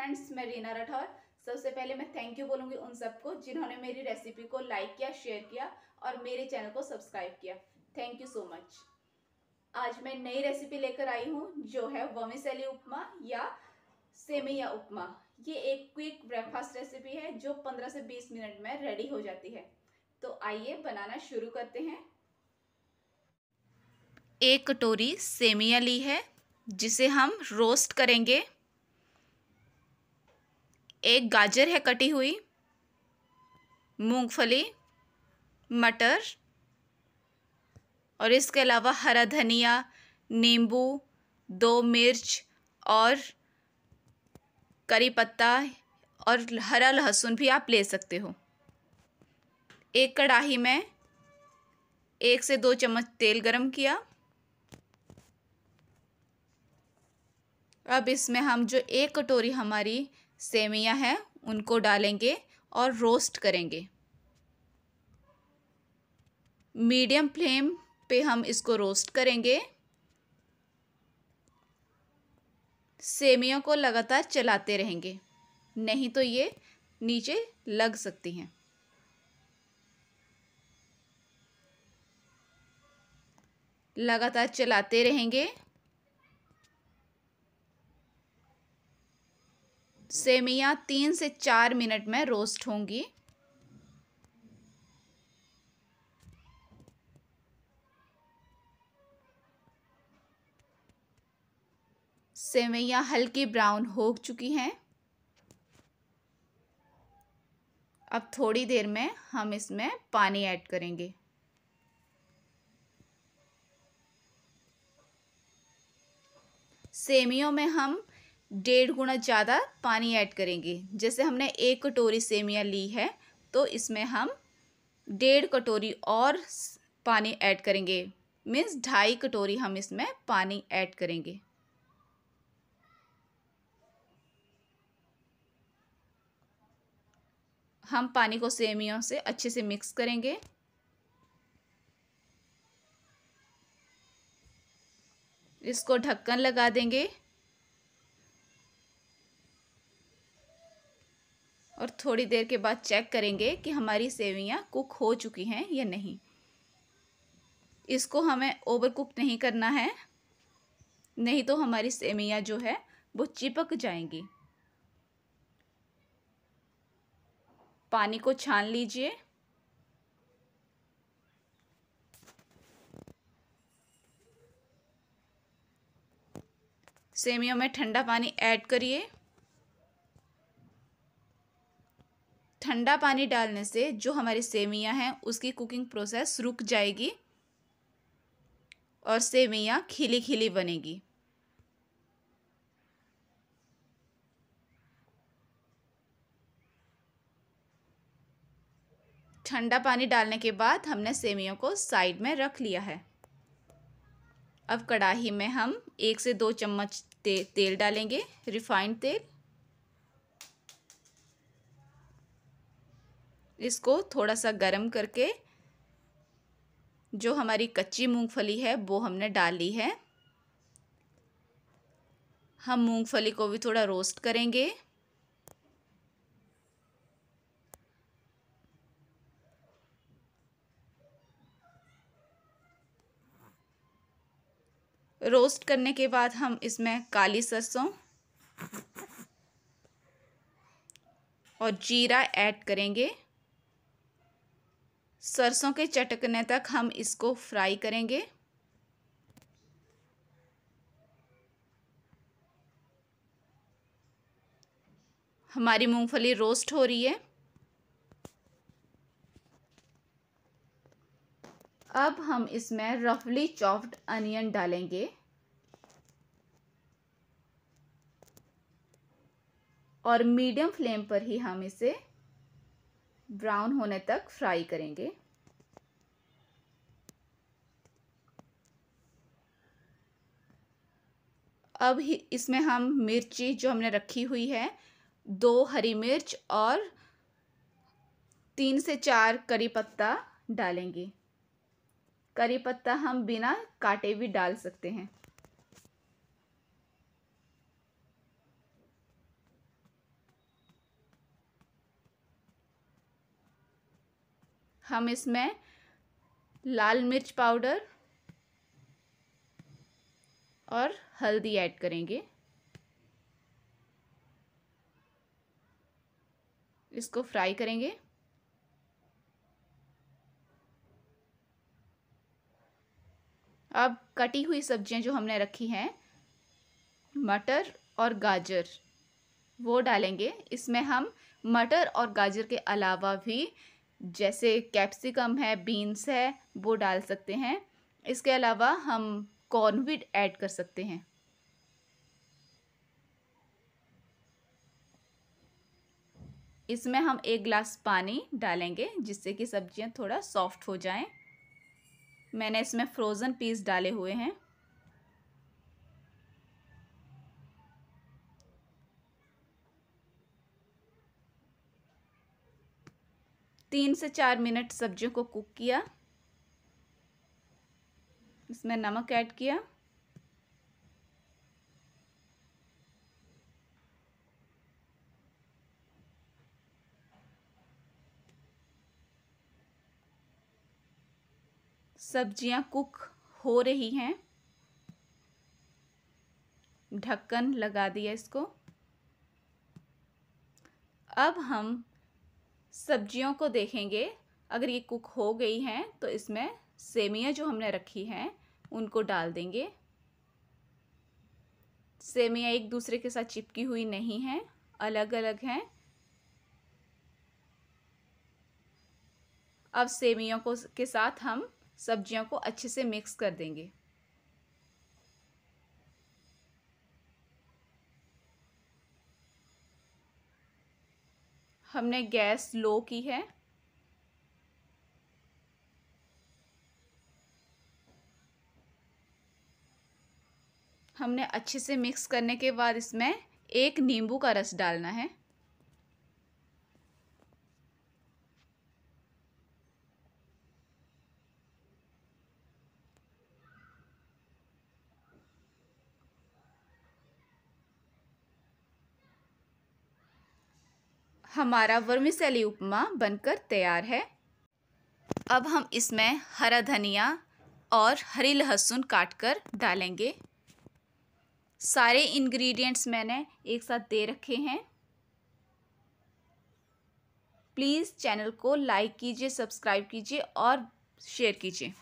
friends मैं रीना राठौर सबसे पहले मैं थैंक यू बोलूँगी उन सबको जिन्होंने मेरी रेसिपी को लाइक किया शेयर किया और मेरे चैनल को सब्सक्राइब किया थैंक यू सो मच आज मैं नई रेसिपी लेकर आई हूँ जो है वमीसैली उपमा या सेमिया उपमा ये एक क्विक ब्रेकफास्ट रेसिपी है जो 15 से 20 मिनट में रेडी हो जाती है तो आइए बनाना शुरू करते हैं एक कटोरी सेमिया ली है जिसे हम रोस्ट करेंगे एक गाजर है कटी हुई मूंगफली मटर और इसके अलावा हरा धनिया नींबू दो मिर्च और करी पत्ता और हरा लहसुन भी आप ले सकते हो एक कढ़ाही में एक से दो चम्मच तेल गरम किया अब इसमें हम जो एक कटोरी हमारी सेमियां हैं उनको डालेंगे और रोस्ट करेंगे मीडियम फ्लेम पे हम इसको रोस्ट करेंगे सेमियों को लगातार चलाते रहेंगे नहीं तो ये नीचे लग सकती हैं लगातार चलाते रहेंगे सेमियाँ तीन से चार मिनट में रोस्ट होंगी सेवैयाँ हल्की ब्राउन हो चुकी हैं अब थोड़ी देर में हम इसमें पानी ऐड करेंगे सेमियों में हम डेढ़ गुना ज़्यादा पानी ऐड करेंगे जैसे हमने एक कटोरी सेमियाँ ली है तो इसमें हम डेढ़ कटोरी और पानी ऐड करेंगे मीन्स ढाई कटोरी हम इसमें पानी ऐड करेंगे हम पानी को सेमियों से अच्छे से मिक्स करेंगे इसको ढक्कन लगा देंगे और थोड़ी देर के बाद चेक करेंगे कि हमारी सेवियाँ कुक हो चुकी हैं या नहीं इसको हमें ओवर कुक नहीं करना है नहीं तो हमारी सेवियाँ जो है वो चिपक जाएंगी पानी को छान लीजिए सेमियों में ठंडा पानी ऐड करिए ठंडा पानी डालने से जो हमारी सेवियाँ हैं उसकी कुकिंग प्रोसेस रुक जाएगी और सेवियाँ खिली खिली बनेगी ठंडा पानी डालने के बाद हमने सेवियों को साइड में रख लिया है अब कढ़ाही में हम एक से दो चम्मच ते, तेल डालेंगे रिफाइंड तेल इसको थोड़ा सा गर्म करके जो हमारी कच्ची मूंगफली है वो हमने डाली है हम मूंगफली को भी थोड़ा रोस्ट करेंगे रोस्ट करने के बाद हम इसमें काली सरसों और जीरा ऐड करेंगे सरसों के चटकने तक हम इसको फ्राई करेंगे हमारी मूंगफली रोस्ट हो रही है अब हम इसमें रफली चॉप्ड अनियन डालेंगे और मीडियम फ्लेम पर ही हम इसे ब्राउन होने तक फ्राई करेंगे अब ही इसमें हम मिर्ची जो हमने रखी हुई है दो हरी मिर्च और तीन से चार करी पत्ता डालेंगे करी पत्ता हम बिना काटे भी डाल सकते हैं हम इसमें लाल मिर्च पाउडर और हल्दी ऐड करेंगे इसको फ्राई करेंगे अब कटी हुई सब्जियां जो हमने रखी हैं मटर और गाजर वो डालेंगे इसमें हम मटर और गाजर के अलावा भी जैसे कैप्सिकम है बीन्स है वो डाल सकते हैं इसके अलावा हम कॉर्नविड ऐड कर सकते हैं इसमें हम एक ग्लास पानी डालेंगे जिससे कि सब्जियां थोड़ा सॉफ्ट हो जाएं मैंने इसमें फ्रोज़न पीस डाले हुए हैं तीन से चार मिनट सब्जियों को कुक किया इसमें नमक ऐड किया सब्जियां कुक हो रही हैं ढक्कन लगा दिया इसको अब हम सब्जियों को देखेंगे अगर ये कुक हो गई हैं तो इसमें सेमियाँ जो हमने रखी हैं उनको डाल देंगे सेमियाँ एक दूसरे के साथ चिपकी हुई नहीं हैं अलग अलग हैं अब सेमियों को के साथ हम सब्जियों को अच्छे से मिक्स कर देंगे हमने गैस लो की है हमने अच्छे से मिक्स करने के बाद इसमें एक नींबू का रस डालना है हमारा वर्मिसैली उपमा बनकर तैयार है अब हम इसमें हरा धनिया और हरी लहसुन काट कर डालेंगे सारे इंग्रेडिएंट्स मैंने एक साथ दे रखे हैं प्लीज़ चैनल को लाइक कीजिए सब्सक्राइब कीजिए और शेयर कीजिए